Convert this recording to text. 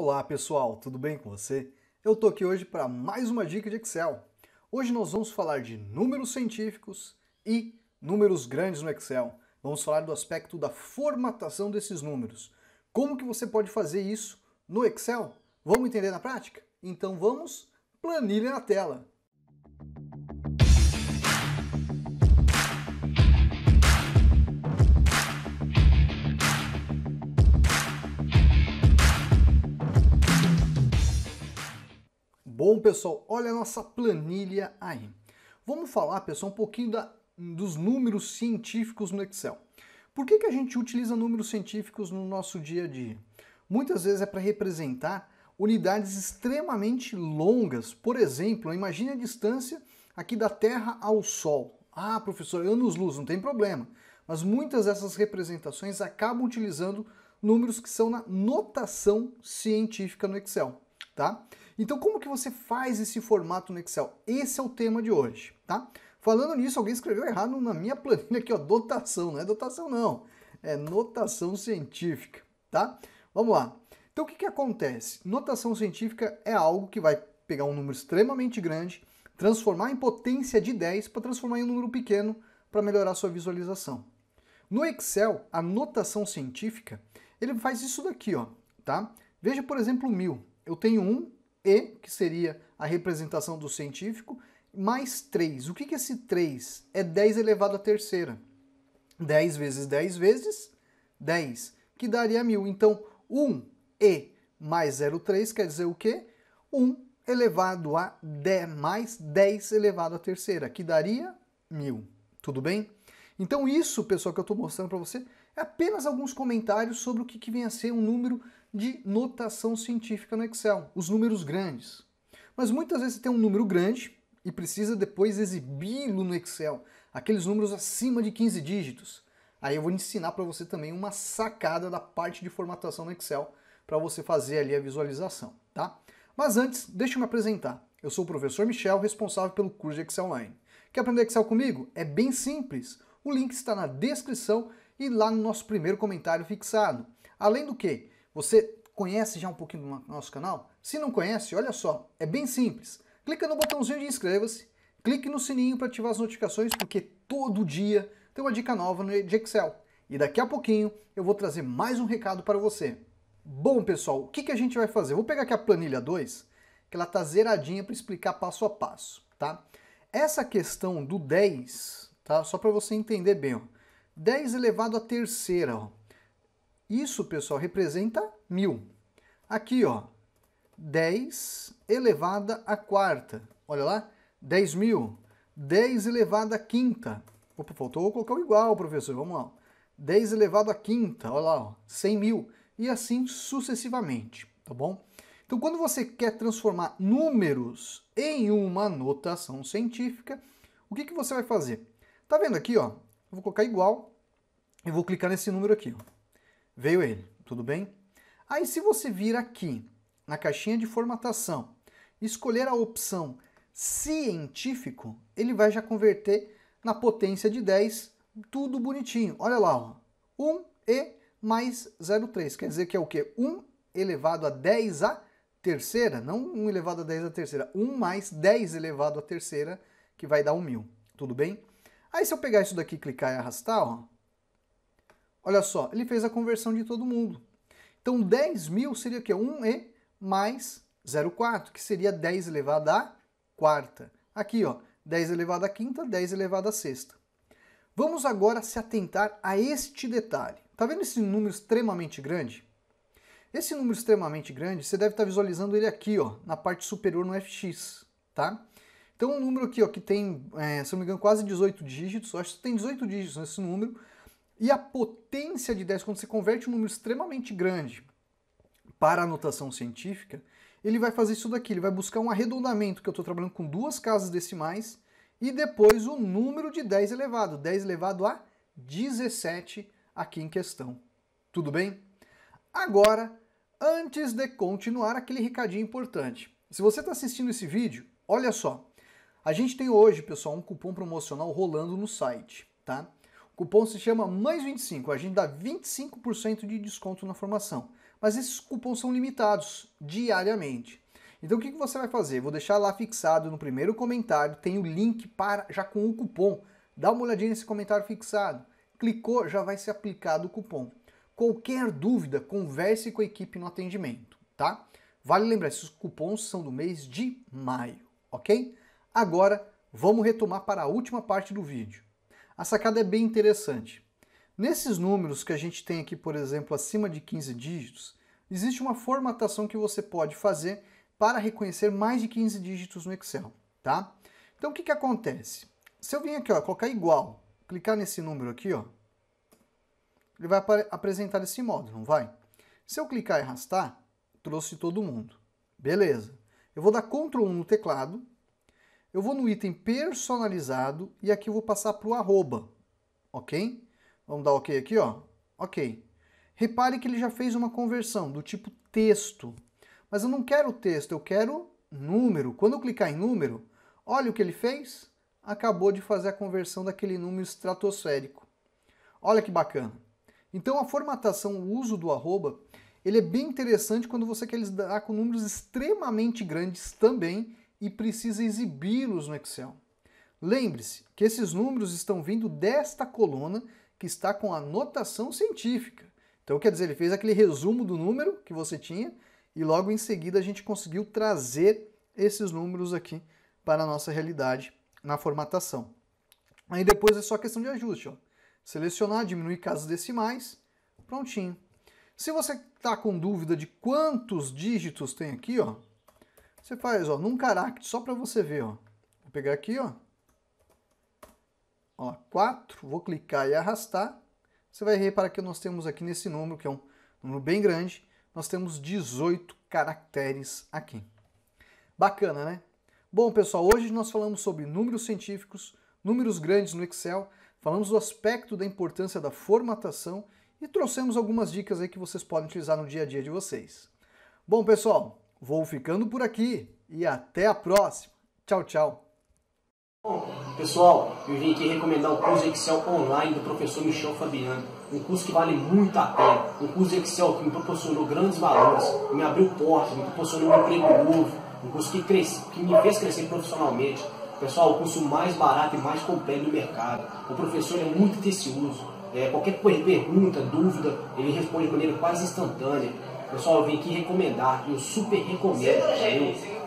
Olá pessoal, tudo bem com você? Eu tô aqui hoje para mais uma dica de Excel. Hoje nós vamos falar de números científicos e números grandes no Excel. Vamos falar do aspecto da formatação desses números. Como que você pode fazer isso no Excel? Vamos entender na prática? Então vamos planilha na tela. Bom, pessoal, olha a nossa planilha aí. Vamos falar, pessoal, um pouquinho da, dos números científicos no Excel. Por que, que a gente utiliza números científicos no nosso dia a dia? Muitas vezes é para representar unidades extremamente longas. Por exemplo, imagine a distância aqui da Terra ao Sol. Ah, professor, anos-luz, não tem problema. Mas muitas dessas representações acabam utilizando números que são na notação científica no Excel, tá? Então, como que você faz esse formato no Excel? Esse é o tema de hoje, tá? Falando nisso, alguém escreveu errado na minha planilha aqui, ó, dotação, não é dotação não, é notação científica, tá? Vamos lá. Então, o que, que acontece? Notação científica é algo que vai pegar um número extremamente grande, transformar em potência de 10 para transformar em um número pequeno para melhorar sua visualização. No Excel, a notação científica, ele faz isso daqui, ó, tá? Veja, por exemplo, mil. Eu tenho 1, e, que seria a representação do científico, mais 3. O que, é esse 3? É 10 elevado à terceira. 10 vezes 10 vezes 10, que daria 1.000. Então, 1 e mais 0,3 quer dizer o quê? 1 elevado a 10 mais 10 elevado à terceira, que daria 1.000. Tudo bem? Então, isso, pessoal, que eu estou mostrando para você, é apenas alguns comentários sobre o que, que vem a ser um número de notação científica no Excel, os números grandes. Mas muitas vezes você tem um número grande e precisa depois exibi-lo no Excel, aqueles números acima de 15 dígitos. Aí eu vou ensinar para você também uma sacada da parte de formatação no Excel para você fazer ali a visualização, tá? Mas antes, deixa eu me apresentar. Eu sou o professor Michel, responsável pelo curso de Excel Online. Quer aprender Excel comigo? É bem simples. O link está na descrição e lá no nosso primeiro comentário fixado. Além do que, você conhece já um pouquinho do nosso canal? Se não conhece, olha só, é bem simples. Clica no botãozinho de inscreva-se, clique no sininho para ativar as notificações, porque todo dia tem uma dica nova de Excel. E daqui a pouquinho eu vou trazer mais um recado para você. Bom, pessoal, o que, que a gente vai fazer? Vou pegar aqui a planilha 2, que ela está zeradinha para explicar passo a passo, tá? Essa questão do 10, tá? Só para você entender bem, ó. 10 elevado à terceira, ó. Isso, pessoal, representa mil. Aqui, ó, 10 elevada à quarta. Olha lá, 10.000. mil. 10 elevada à quinta. Opa, faltou colocar o igual, professor. Vamos lá. 10 elevado à quinta, olha lá, ó, 100 mil. E assim sucessivamente, tá bom? Então, quando você quer transformar números em uma notação científica, o que, que você vai fazer? Tá vendo aqui, ó? Eu vou colocar igual e vou clicar nesse número aqui, ó. Veio ele, tudo bem? Aí se você vir aqui na caixinha de formatação, escolher a opção científico, ele vai já converter na potência de 10, tudo bonitinho. Olha lá, ó. 1 e mais 0,3, quer dizer que é o quê? 1 elevado a 10 a terceira, não 1 elevado a 10 a terceira, 1 mais 10 elevado a terceira, que vai dar 1 mil, tudo bem? Aí se eu pegar isso daqui, clicar e arrastar, ó, Olha só, ele fez a conversão de todo mundo. Então 10 mil seria o quê? 1 e mais 0,4, que seria 10 elevado à quarta. Aqui, ó, 10 elevado à quinta, 10 elevado à sexta. Vamos agora se atentar a este detalhe. Tá vendo esse número extremamente grande? Esse número extremamente grande, você deve estar tá visualizando ele aqui, ó, na parte superior no FX, tá? Então, um número aqui, ó, que tem, é, se não me engano, quase 18 dígitos, acho que tem 18 dígitos nesse número, e a potência de 10, quando você converte um número extremamente grande para a notação científica, ele vai fazer isso daqui, ele vai buscar um arredondamento, que eu estou trabalhando com duas casas decimais, e depois o número de 10 elevado, 10 elevado a 17 aqui em questão. Tudo bem? Agora, antes de continuar, aquele recadinho importante. Se você está assistindo esse vídeo, olha só, a gente tem hoje, pessoal, um cupom promocional rolando no site, tá? cupom se chama mais 25, a gente dá 25% de desconto na formação. Mas esses cupons são limitados diariamente. Então o que você vai fazer? Vou deixar lá fixado no primeiro comentário, tem o link para já com o cupom. Dá uma olhadinha nesse comentário fixado. Clicou, já vai ser aplicado o cupom. Qualquer dúvida, converse com a equipe no atendimento, tá? Vale lembrar, esses cupons são do mês de maio, ok? Agora, vamos retomar para a última parte do vídeo. A sacada é bem interessante. Nesses números que a gente tem aqui, por exemplo, acima de 15 dígitos, existe uma formatação que você pode fazer para reconhecer mais de 15 dígitos no Excel, tá? Então, o que, que acontece? Se eu vim aqui, ó, colocar igual, clicar nesse número aqui, ó, ele vai apresentar esse modo, não vai? Se eu clicar e arrastar, trouxe todo mundo. Beleza. Eu vou dar Ctrl 1 no teclado eu vou no item personalizado e aqui eu vou passar para o arroba, ok? Vamos dar ok aqui, ó. Ok. Repare que ele já fez uma conversão do tipo texto. Mas eu não quero texto, eu quero número. Quando eu clicar em número, olha o que ele fez. Acabou de fazer a conversão daquele número estratosférico. Olha que bacana. Então a formatação, o uso do arroba, ele é bem interessante quando você quer lidar com números extremamente grandes também e precisa exibi-los no Excel. Lembre-se que esses números estão vindo desta coluna que está com a notação científica. Então, quer dizer, ele fez aquele resumo do número que você tinha e logo em seguida a gente conseguiu trazer esses números aqui para a nossa realidade na formatação. Aí depois é só questão de ajuste. Ó. Selecionar, diminuir casos decimais, prontinho. Se você está com dúvida de quantos dígitos tem aqui, ó, você faz, ó, num caractere, só para você ver, ó. Vou pegar aqui, ó. Ó, 4, vou clicar e arrastar. Você vai reparar que nós temos aqui nesse número, que é um número bem grande, nós temos 18 caracteres aqui. Bacana, né? Bom, pessoal, hoje nós falamos sobre números científicos, números grandes no Excel, falamos do aspecto da importância da formatação e trouxemos algumas dicas aí que vocês podem utilizar no dia a dia de vocês. Bom, pessoal, Vou ficando por aqui e até a próxima. Tchau, tchau. Bom, pessoal, eu vim aqui recomendar o curso Excel online do professor Michel Fabiano. Um curso que vale muito a pena. Um curso Excel que me proporcionou grandes valores, me abriu portas, me proporcionou um emprego novo. Um curso que, cresce, que me fez crescer profissionalmente. Pessoal, o curso mais barato e mais completo do mercado. O professor é muito precioso. É, qualquer pergunta, dúvida, ele responde de maneira quase instantânea. Pessoal, eu vim aqui recomendar, que eu super recomendo. Eu